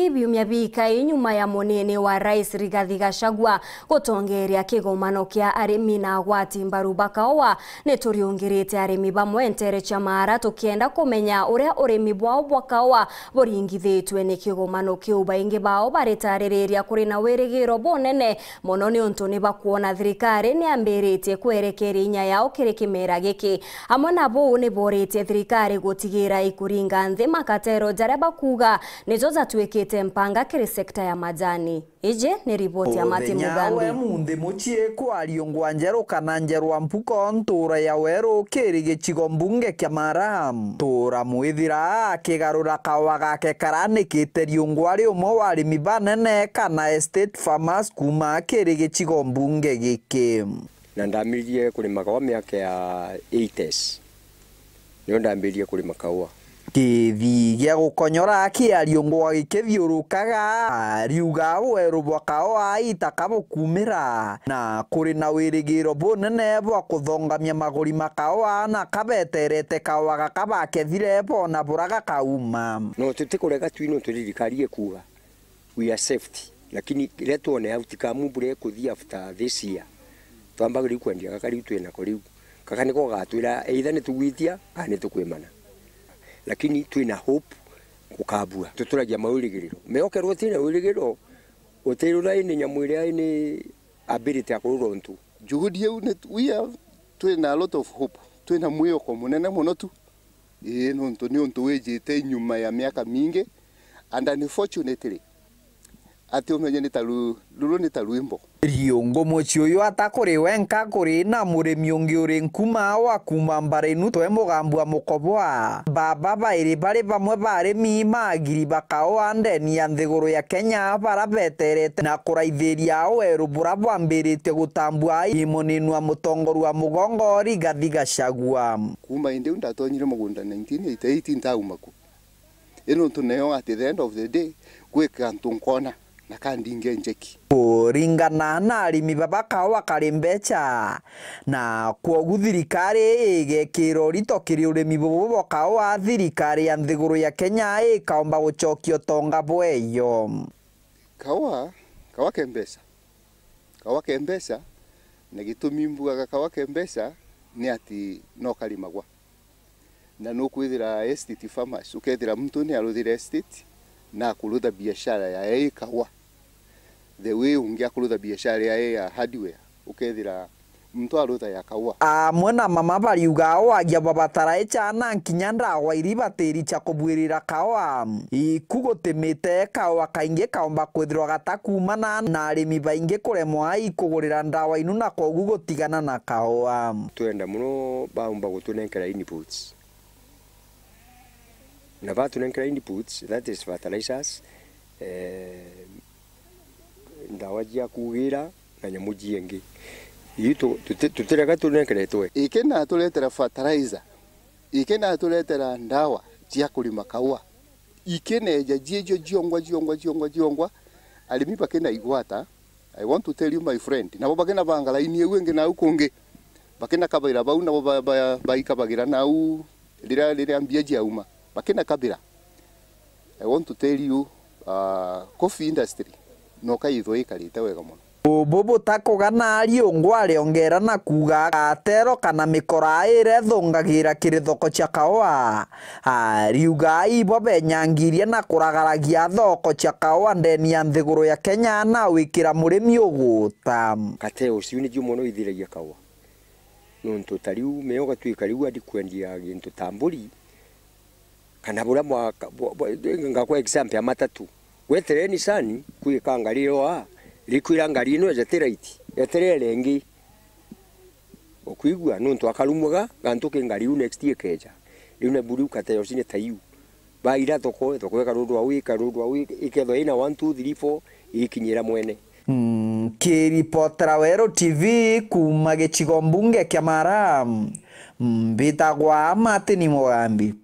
ibiumia biikai nyuma ya munini wa rais rigathi gachagua gutongeria kigomano kia arimi na agwati mbaru bakaoa ni turiungirite arimi bamwe ntere mara tukienda kumenya uria urimi bwao bwakaoa buringithitwe ni kigomano kiu baingi bao baritaririria kuri na wirigiro bunene muno ni untu ni bakuona thirikari ni ambiritie kwerekeria inya yao kiri kimera giki amwe na buu ni boritie thirikari gutigira ikuringa nthi makatero jaria bakuga nijo jatuikie yugite mpanga kiri sekta ya majani ije ni ripoti ya mati mugambi munde mochie kwa ngwa njeru kana wa mpuko ntura ya wero kiri gichigo mbunge kia maram tura mwithira akigarura kawa gake karanikite riungu ari wali mibane arimi banene kana estate farmers kuma kiri gichigo mbunge giki na kulimakawa kurima ya 80s nio ndambirie kurima kaua kithi gä a gå konyora kä ariångwa gä kä thiå rå kaga riuga werå bwakao aita kabå kumä ra na kuri na wirigiro rä gä ro bå nene bwa kå thongamia magåri makao na kabeterete kawaga kabakethire bona bå raga kauma no tå tä kå rega tuinå tå ririkarie kuga we are safety lakini rä a tuone autikamu mbura ä kå thi after this year twambagä rä u kwendia gaka rä u twä nako kaka nä gogatwä ra eitha nä tå gwä tia kana nä lakini twina hope kukabua tuturagia mauligiriro meokerwo tire uligiriro utirura ini nyamu iria ini ability akururwo ntu juhudi yeu we have twina a lot of hope twina mwiyoko munene muno tu ii nuntu ni untu wijite nyuma ya miaka mingi and unfortunately ati umenye ni taru ruru ni tarwimbo riungu muci uyu atakuri wenka kuri na murimi ungi uri nkuma wa kuma mbarinu twe mugambua mukobwa baba bairi bari bamwe barimi magiri bakaoa ndenia nthiguru ya kenya bara beterete na kuraithiria weru bura bwambirite gutambua imuninwa mutongoru wa mugongori gathi gacagua kuma indi ndatonyire mugunda 1988 ndaumaku ino ntuneo at the end of the day gwika ntunkona na kandi ngenjeki kuringana na arimi babakawa kari mbeca na kwogu thirikari igekira urito kiri urimi bububokawa thirikari ya nthiguru ya kenya ikaomba gucokia tonga bweyo kawa kawa kembesa kawa kembesa na gitumi mbugaga kawa kembesa ni ati no karimagwa na no kwithira estate farmers ukethira mtu ni aruthire estate na kurutha biashara ya eka kawa the way ungiakurutha biacara biashara ya ya hardware ukethira mtu ya kawa a ah, mwana mama bali baba bariuga cha na echana wa iriba teri cha kubwirira kawa ikugutimite kawa kaingi kaomba kwithirwa gatakumana na arimi baingi kuremwa ai kugurira ndawa inu na kogu gutigana na kawa tuenda muno baomba gutunenkera inputs na batunenkera inputs that is fertilizers eh, ndawa cia kugĩra na nyamũ ciĩngĩ itu tutireka tunekeretwe ikena na tuletera fertilizer ike tuletera ndawa cia kulima kawa ike neja jiejo jiongwa jiongwa jiongwa jiongwa alimi bake igwata i want to tell you my friend nabo bake na bangala inie wenge na ukungi bake na kabira bau nabo na u lira lira ambia jiauma bakena kabira i want to tell you uh, coffee industry no kaithwa ikarite wega muno umbu butakugana ariå ngw ariongerera na kuga atero kana mikora ire thungagira kirithoko cha kawa ariuga ibo benyangirie na kuragaragia thoko cha kawa ndeni ya nthiguru ya kenya na wikira murimi uguta gatero ciu ni jiu muno ithiragia kawa nontu tariu meo gatuika riu andi kwendia gintu ta mburi kana buria ngakwa example ya matatu wetere ni sani kwikangalirwa likwira ngari ino ejetera iti eterere engi ukwigua nuntu akarumwaga gantu kingari u next year keja riu ne buru kateyo sine tayu ba ira toko toko weka rundu wa wika rundu awi wika iketho ina 1 2 3 4 ikinyira mwene mm, kiripotera Werũ TV kuma gĩcigo mbunge kĩa Maram hmm, mbĩtagwa Martin Mũgambi